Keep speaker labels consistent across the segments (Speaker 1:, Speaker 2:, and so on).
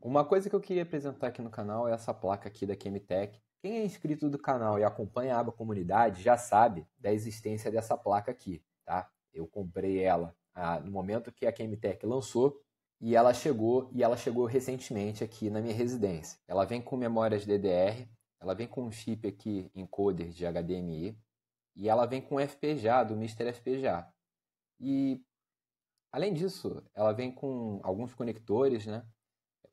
Speaker 1: Uma coisa que eu queria apresentar aqui no canal é essa placa aqui da Chemtech. Quem é inscrito do canal e acompanha a aba comunidade já sabe da existência dessa placa aqui, tá? Eu comprei ela ah, no momento que a Chemtech lançou e ela chegou e ela chegou recentemente aqui na minha residência. Ela vem com memórias DDR, ela vem com um chip aqui encoder de HDMI e ela vem com FPGA do Mr. FPGA. E além disso, ela vem com alguns conectores, né?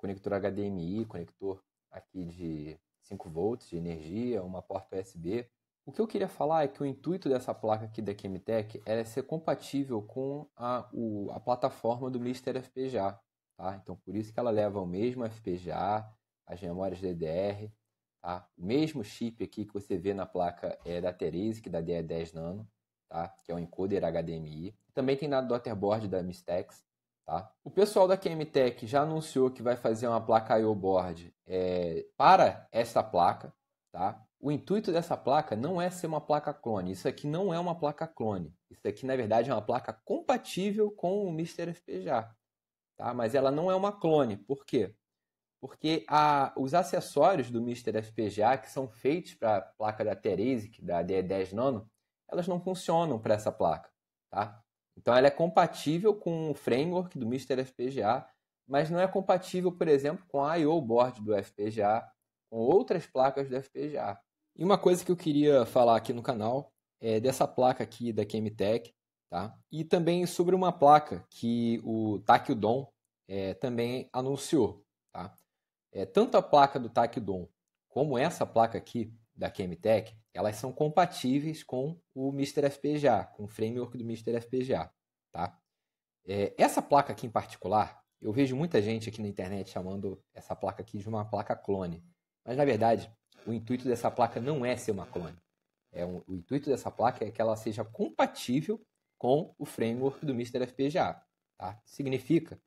Speaker 1: conector HDMI, conector aqui de 5 volts de energia, uma porta USB. O que eu queria falar é que o intuito dessa placa aqui da Chemtech era é ser compatível com a, o, a plataforma do Mister FPGA. Tá? Então, por isso que ela leva o mesmo FPGA, as memórias DDR, tá? o mesmo chip aqui que você vê na placa é da Teresic, da DE10 Nano, tá? que é um encoder HDMI. Também tem na daughterboard da Mistex, Tá? O pessoal da QMTech já anunciou que vai fazer uma placa I.O. board é, para essa placa. Tá? O intuito dessa placa não é ser uma placa clone. Isso aqui não é uma placa clone. Isso aqui, na verdade, é uma placa compatível com o Mr. FPGA. Tá? Mas ela não é uma clone. Por quê? Porque a, os acessórios do Mr. FPGA que são feitos para a placa da Teresic, da DE10 Nano, elas não funcionam para essa placa. Tá? Então ela é compatível com o framework do Mr. FPGA, mas não é compatível, por exemplo, com a I/O board do FPGA, com outras placas do FPGA. E uma coisa que eu queria falar aqui no canal é dessa placa aqui da Chemtech, tá? E também sobre uma placa que o Takyudon é, também anunciou, tá? É, tanto a placa do Takyudon como essa placa aqui, da Chemtech, elas são compatíveis com o Mr. FPGA, com o framework do Mr. FPGA, tá? É, essa placa aqui em particular, eu vejo muita gente aqui na internet chamando essa placa aqui de uma placa clone. Mas, na verdade, o intuito dessa placa não é ser uma clone. É um, o intuito dessa placa é que ela seja compatível com o framework do Mr. FPGA. Tá? Significa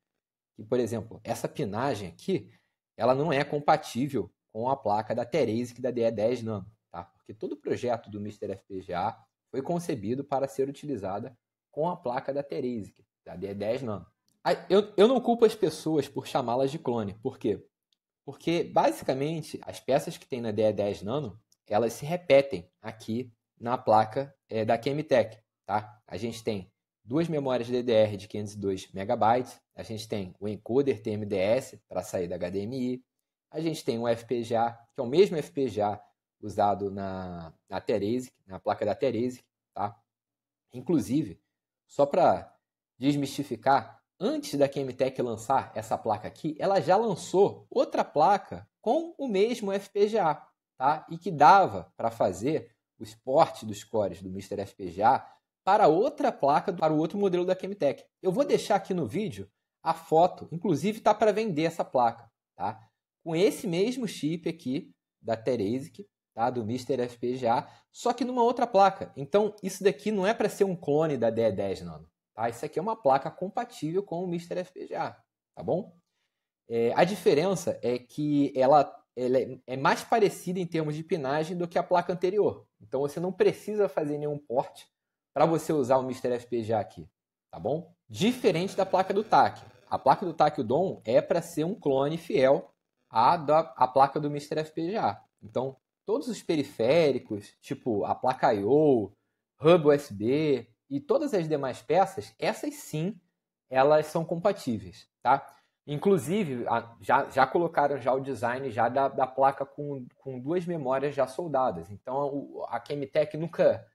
Speaker 1: que, por exemplo, essa pinagem aqui, ela não é compatível com a placa da que da DE10 Nano, tá? Porque todo o projeto do Mr. FPGA foi concebido para ser utilizada com a placa da Teresic, da DE10 Nano. Eu, eu não culpo as pessoas por chamá-las de clone, por quê? Porque, basicamente, as peças que tem na DE10 Nano, elas se repetem aqui na placa é, da Chemtech, tá? A gente tem duas memórias DDR de 502 MB, a gente tem o encoder TMDS para sair da HDMI, a gente tem um FPGA, que é o mesmo FPGA usado na, na Teresic, na placa da Teresic, tá? Inclusive, só para desmistificar, antes da QMTech lançar essa placa aqui, ela já lançou outra placa com o mesmo FPGA, tá? E que dava para fazer o esporte dos cores do Mr. FPGA para outra placa, para o outro modelo da QMTech. Eu vou deixar aqui no vídeo a foto, inclusive tá para vender essa placa, tá? com esse mesmo chip aqui da Teresic, tá? do Mr. FPGA, só que numa outra placa. Então, isso daqui não é para ser um clone da DE10, não. Tá? Isso aqui é uma placa compatível com o Mr. FPGA, tá bom? É, a diferença é que ela, ela é, é mais parecida em termos de pinagem do que a placa anterior. Então, você não precisa fazer nenhum porte para você usar o Mr. FPGA aqui, tá bom? Diferente da placa do TAC. A placa do TAC Dom é para ser um clone fiel a, da, a placa do Mr. FPGA. Então, todos os periféricos, tipo a placa I.O., hub USB e todas as demais peças, essas sim, elas são compatíveis, tá? Inclusive, já, já colocaram já o design já da, da placa com, com duas memórias já soldadas. Então, a Chemtech nunca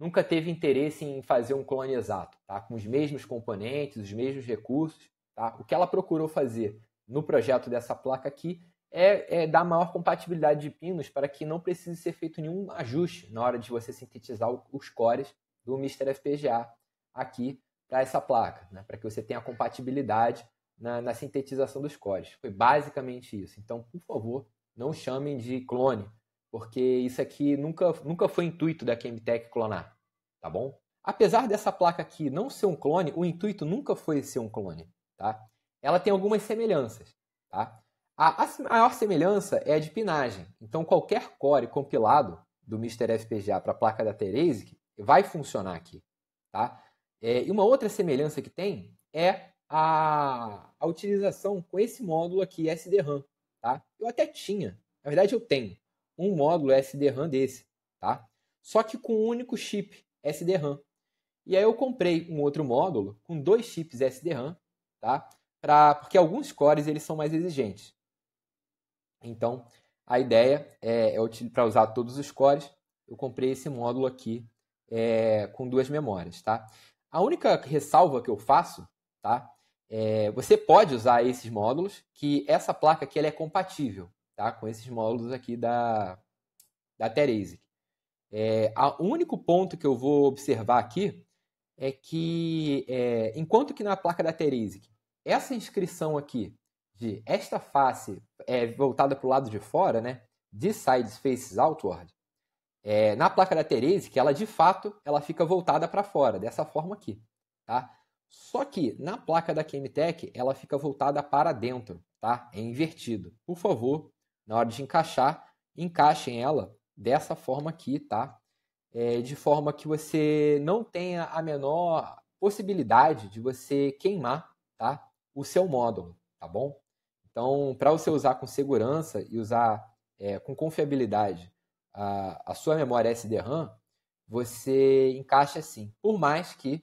Speaker 1: nunca teve interesse em fazer um clone exato, tá? com os mesmos componentes, os mesmos recursos. Tá? O que ela procurou fazer no projeto dessa placa aqui é, é, dar maior compatibilidade de pinos para que não precise ser feito nenhum ajuste na hora de você sintetizar os cores do Mr. FPGA aqui para essa placa, né? para que você tenha compatibilidade na, na, sintetização dos cores. Foi basicamente isso. Então, por favor, não chamem de clone, porque isso aqui nunca, nunca foi intuito da Chemtech clonar, tá bom? Apesar dessa placa aqui não ser um clone, o intuito nunca foi ser um clone, tá? ela tem algumas semelhanças. Tá? A, a maior semelhança é a de pinagem. Então, qualquer core compilado do Mr. FPGA para a placa da Teresic vai funcionar aqui. Tá? É, e uma outra semelhança que tem é a, a utilização com esse módulo aqui, SDRAM. Tá? Eu até tinha, na verdade eu tenho, um módulo SDRAM desse. Tá? Só que com um único chip SDRAM. E aí eu comprei um outro módulo com dois chips SDRAM, tá? porque alguns cores eles são mais exigentes. Então, a ideia é, é para usar todos os cores. Eu comprei esse módulo aqui é, com duas memórias, tá? A única ressalva que eu faço, tá? É, você pode usar esses módulos, que essa placa aqui ela é compatível, tá? Com esses módulos aqui da da Teresic. É, o único ponto que eu vou observar aqui é que, é, enquanto que na placa da Teresic essa inscrição aqui de esta face é voltada para o lado de fora, né? de sides faces outward. É, na placa da Therese, que ela de fato ela fica voltada para fora, dessa forma aqui, tá? Só que na placa da Chemtech ela fica voltada para dentro, tá? É invertido. Por favor, na hora de encaixar, encaixem ela dessa forma aqui, tá? É, de forma que você não tenha a menor possibilidade de você queimar, tá? o seu módulo, tá bom? Então, para você usar com segurança e usar é, com confiabilidade a, a sua memória SD-RAM, você encaixa assim, por mais que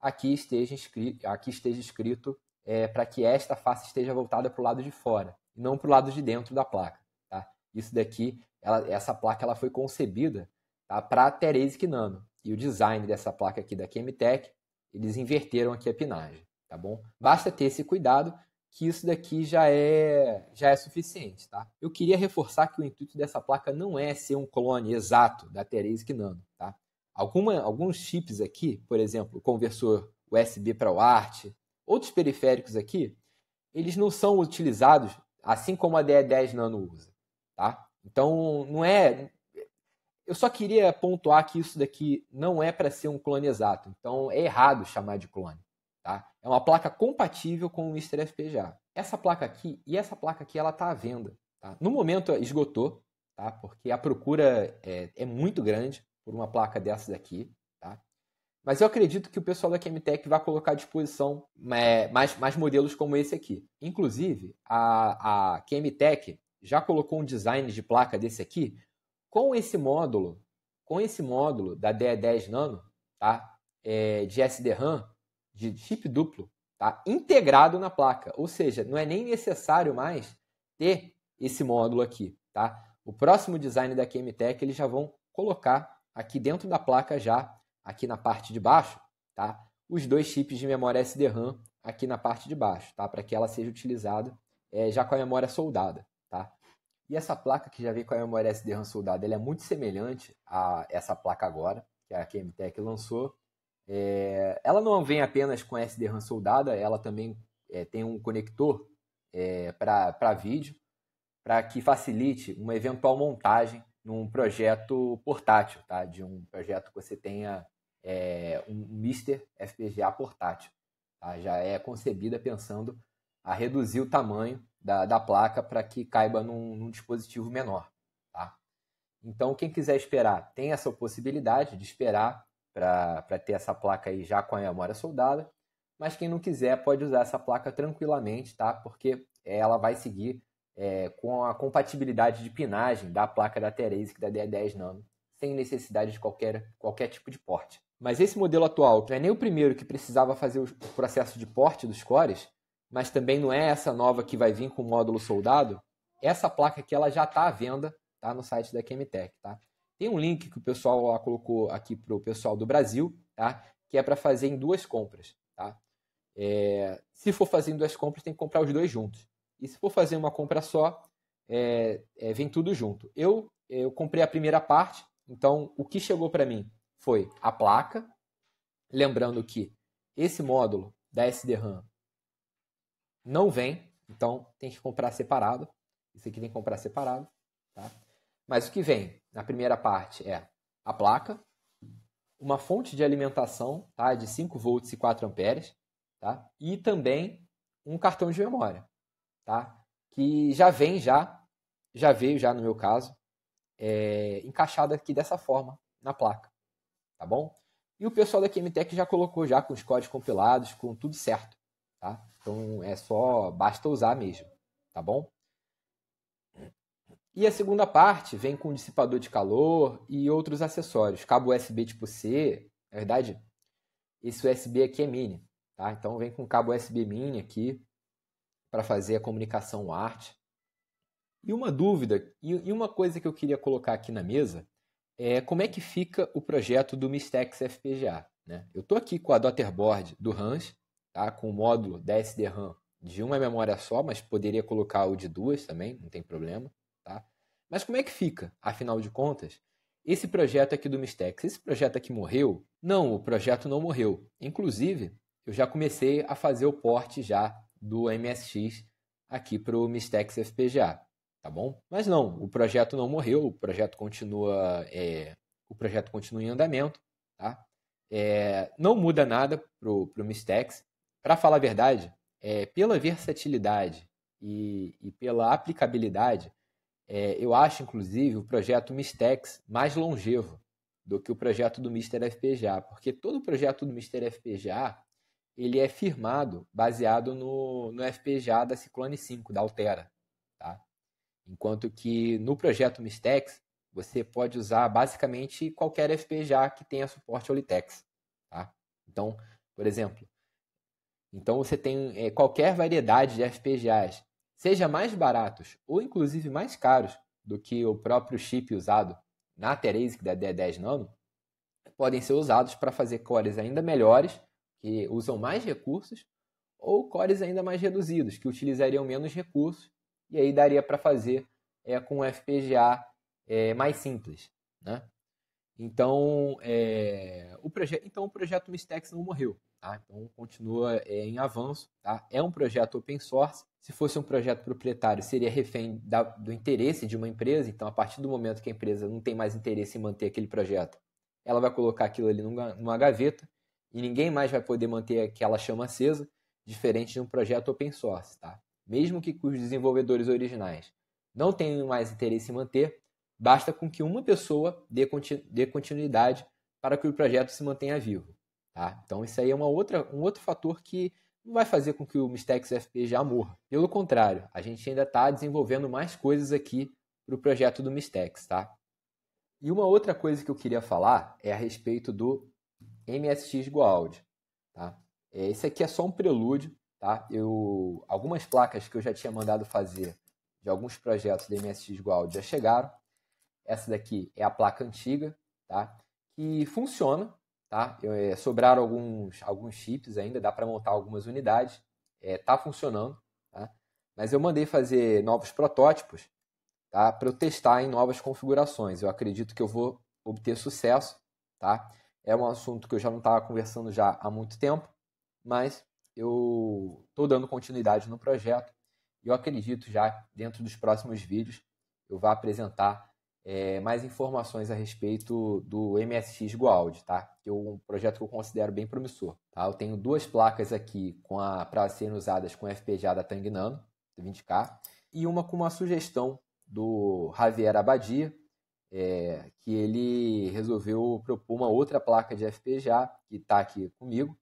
Speaker 1: aqui esteja escrito, aqui esteja escrito é, para que esta face esteja voltada para o lado de fora, e não para o lado de dentro da placa. Tá? Isso daqui, ela, essa placa ela foi concebida tá, para a Teresic Nano, e o design dessa placa aqui da Chemtech, eles inverteram aqui a pinagem tá bom? Basta ter esse cuidado que isso daqui já é já é suficiente, tá? Eu queria reforçar que o intuito dessa placa não é ser um clone exato da Teresic Nano, tá? Alguma, alguns chips aqui, por exemplo, o conversor USB para UART, outros periféricos aqui, eles não são utilizados assim como a DE10 Nano usa, tá? Então, não é eu só queria pontuar que isso daqui não é para ser um clone exato. Então, é errado chamar de clone. Tá? É uma placa compatível com o Mr. FPGA. Essa placa aqui e essa placa aqui, ela está à venda. Tá? No momento eh, esgotou, tá? porque a procura é, é muito grande por uma placa dessas aqui. Tá? Mas eu acredito que o pessoal da Chemtech vai colocar à disposição é, mais, mais modelos como esse aqui. Inclusive, a, a Chemtech já colocou um design de placa desse aqui com esse módulo, com esse módulo da DE10 Nano, tá? É, de SDRAM, de chip duplo tá? integrado na placa. Ou seja, não é nem necessário mais ter esse módulo aqui. Tá? O próximo design da QMTech eles já vão colocar aqui dentro da placa já, aqui na parte de baixo, tá? os dois chips de memória SD-RAM aqui na parte de baixo, tá? para que ela seja utilizada é, já com a memória soldada. Tá? E essa placa que já vem com a memória SD-RAM soldada, ela é muito semelhante a essa placa agora, que a QMTech lançou, é, ela não vem apenas com SDRAM soldada, ela também é, tem um conector é, para vídeo, para que facilite uma eventual montagem num projeto portátil, tá? de um projeto que você tenha é, um Mister FPGA portátil. Tá? Já é concebida pensando a reduzir o tamanho da, da placa para que caiba num, num dispositivo menor. Tá? Então, quem quiser esperar, tem essa possibilidade de esperar para ter essa placa aí já com a memória soldada. Mas quem não quiser pode usar essa placa tranquilamente, tá? Porque ela vai seguir é, com a compatibilidade de pinagem da placa da Teresic da D10 Nano, sem necessidade de qualquer, qualquer tipo de porte. Mas esse modelo atual não é nem o primeiro que precisava fazer o processo de porte dos cores, mas também não é essa nova que vai vir com o módulo soldado. Essa placa aqui ela já está à venda tá? no site da Chemitech. Tá? Tem um link que o pessoal lá colocou aqui para o pessoal do Brasil, tá? que é para fazer em duas compras. Tá? É, se for fazer em duas compras, tem que comprar os dois juntos. E se for fazer uma compra só, é, é, vem tudo junto. Eu, eu comprei a primeira parte, então o que chegou para mim foi a placa. Lembrando que esse módulo da SDRAM não vem, então tem que comprar separado. Isso aqui tem que comprar separado. Tá? Mas o que vem na primeira parte é a placa, uma fonte de alimentação tá, de 5 volts e 4 amperes, tá, e também um cartão de memória, tá, que já vem já, já veio já no meu caso, é, encaixado aqui dessa forma na placa, tá bom? E o pessoal da QMTech já colocou já com os códigos compilados, com tudo certo, tá? Então é só basta usar mesmo, tá bom? E a segunda parte vem com dissipador de calor e outros acessórios, cabo USB tipo C, na é verdade, esse USB aqui é mini, tá? Então vem com cabo USB mini aqui para fazer a comunicação WART. E uma dúvida e uma coisa que eu queria colocar aqui na mesa é como é que fica o projeto do Mistex FPGA, né? Eu tô aqui com a daughterboard do Rans, tá? Com o módulo da ram de uma memória só, mas poderia colocar o de duas também, não tem problema. Mas como é que fica, afinal de contas, esse projeto aqui do Mistex? Esse projeto aqui morreu? Não, o projeto não morreu. Inclusive, eu já comecei a fazer o porte já do MSX aqui para o Mistex FPGA, tá bom? Mas não, o projeto não morreu, o projeto continua, é, o projeto continua em andamento, tá? É, não muda nada pro, pro Mistex. Para falar a verdade, é, pela versatilidade e, e pela aplicabilidade, é, eu acho, inclusive, o projeto Mistex mais longevo do que o projeto do Mister FPGA, porque todo o projeto do Mister FPGA ele é firmado baseado no, no FPGA da Ciclone 5, da Altera. Tá? Enquanto que no projeto Mistex, você pode usar basicamente qualquer FPGA que tenha suporte OliTex, Tá? Então, por exemplo, então você tem é, qualquer variedade de FPGAs seja mais baratos ou inclusive mais caros do que o próprio chip usado na Terasic da D10 Nano, podem ser usados para fazer cores ainda melhores, que usam mais recursos, ou cores ainda mais reduzidos, que utilizariam menos recursos, e aí daria para fazer é, com um FPGA é, mais simples. Né? Então, é, o então o projeto Mistex não morreu. Tá? Então, continua é, em avanço. Tá? É um projeto open source. Se fosse um projeto proprietário, seria refém da, do interesse de uma empresa. Então, a partir do momento que a empresa não tem mais interesse em manter aquele projeto, ela vai colocar aquilo ali numa, numa gaveta e ninguém mais vai poder manter aquela chama acesa, diferente de um projeto open source. Tá? Mesmo que os desenvolvedores originais não tenham mais interesse em manter, basta com que uma pessoa dê, continu, dê continuidade para que o projeto se mantenha vivo. Tá? Então, isso aí é uma outra, um outro fator que não vai fazer com que o Mistex FP já morra. Pelo contrário, a gente ainda está desenvolvendo mais coisas aqui para o projeto do Mistex, tá? E uma outra coisa que eu queria falar é a respeito do MSX Gold, tá? É, esse aqui é só um prelúdio, tá? Eu algumas placas que eu já tinha mandado fazer de alguns projetos do MSX Gold já chegaram. Essa daqui é a placa antiga, tá? Que funciona, tá? Eh, sobraram alguns, alguns chips ainda, dá para montar algumas unidades, é, tá funcionando, tá? Mas eu mandei fazer novos protótipos, tá? Para eu testar em novas configurações. Eu acredito que eu vou obter sucesso, tá? É um assunto que eu já não estava conversando já há muito tempo, mas eu estou dando continuidade no projeto e eu acredito já dentro dos próximos vídeos eu vou apresentar é, mais informações a respeito do MSX Gold, tá? Que é um projeto que eu considero bem promissor. Tá? Eu tenho duas placas aqui para serem usadas com FPGA da Tang Nano, 20K, e uma com uma sugestão do Javier Abadia, é, que ele resolveu propor uma outra placa de FPGA, que está aqui comigo,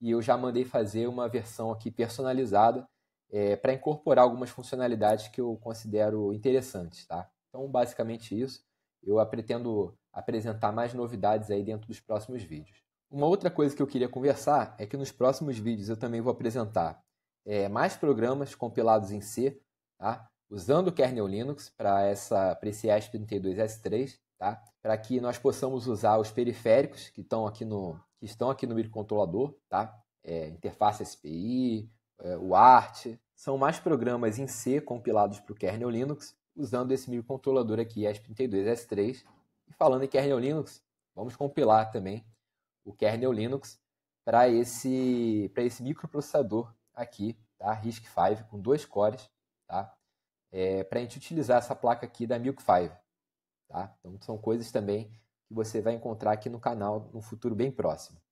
Speaker 1: e eu já mandei fazer uma versão aqui personalizada é, para incorporar algumas funcionalidades que eu considero interessantes, tá? Então, basicamente isso. Eu pretendo apresentar mais novidades aí dentro dos próximos vídeos. Uma outra coisa que eu queria conversar é que nos próximos vídeos eu também vou apresentar é, mais programas compilados em C, tá? usando o kernel Linux para esse ASP32S3, tá? para que nós possamos usar os periféricos que estão aqui no, que estão aqui no microcontrolador, tá? É, interface SPI, é, o ART, são mais programas em C compilados para o kernel Linux usando esse microcontrolador aqui, s 32 s 3 E falando em kernel Linux, vamos compilar também o kernel Linux para esse, esse microprocessador aqui, tá? RISC-V, com dois cores, tá? É, para a gente utilizar essa placa aqui da Milk5. Tá? Então, são coisas também que você vai encontrar aqui no canal no futuro bem próximo.